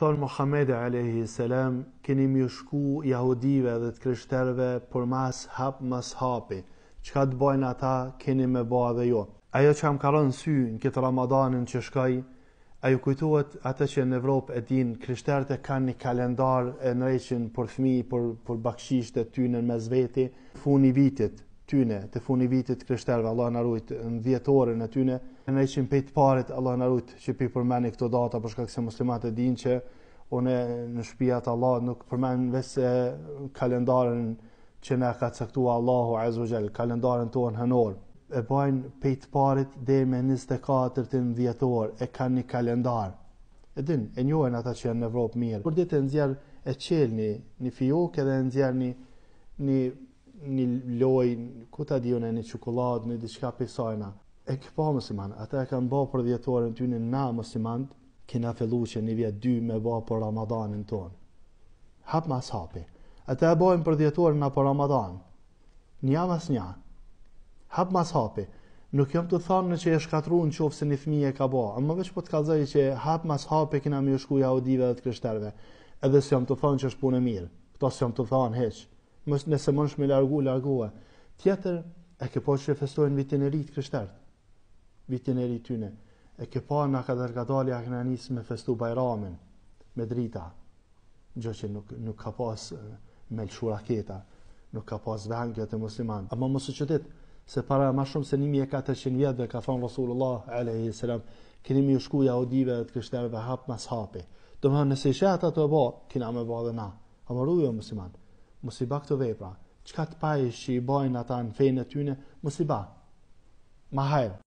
Thonë Mohamede a.s. keni mi shku jahudive dhe të kryshterve për mas hap mas hapi. Qka të bojnë ata keni me ba dhe jo. Ajo që am karon sy në këtë ramadanin që shkaj, ajo kujtuat ata që në Evropë e din kryshterte kanë një kalendar e nëreqin për fmi, për, për bakshisht e ty në mes veti, funi vitit, tyne të funi vitit kreshterve, Allah në rujt, në djetore në tyne, në e qimë pejtë parit, Allah në rujt, që pi përmeni këto data, përshka këse muslimat e din që one në shpijat Allah nuk përmeni vese kalendarin që ne ka cektua Allahu Azogel, kalendarin tonë hënorë. E bajnë pejtë parit dhe me 24 të në e ka një kalendar. E din, e njojnë ata që janë në Evropë mirë. Kur ditë e nëzjerë e qelë një, një fiuk edhe e nëzjerë një, një ku ta di unë një çokoladë në diçka pe sajna e ke pa mos i ata e kanë bërë për dhjetorën ty në na mos i mand që na filluaj në vit dy me vao për Ramadanin ton hap mas hapi ata e bën për dhjetorën na për Ramadan një jam as hap mas hapi nuk jam të thonë në që e shkatruan nëse një fëmijë ka bë, ama vetë po të kallzoj që hap mas hapi që na më shku ja udive të krishterëve edhe s'jam të thonë që është punë mirë ato s'jam të thonë hiç mos nëse mund të më largu largua Tjetër, e ke po që festojnë vitin e rritë kështartë, vitin e rritë tyne. E ke po në akadargadali a këna njësë me festu bajramin, me drita, gjë që nuk, nuk ka pas me lëshura keta, nuk ka pas vengjët e musliman. Ama mësë që ditë, se para ma shumë se 1400 vjetë dhe ka thonë Rasulullah a.s. Këni mi u shku dhe të dhe hapë mas hapi. Do më nëse ishe ata të e bo, kina me bo dhe na. Ama rrujo musliman, musibak të vepra, qka të pajë që i bojnë ata në fejnë të tyne, mos i ba, ma hajrë.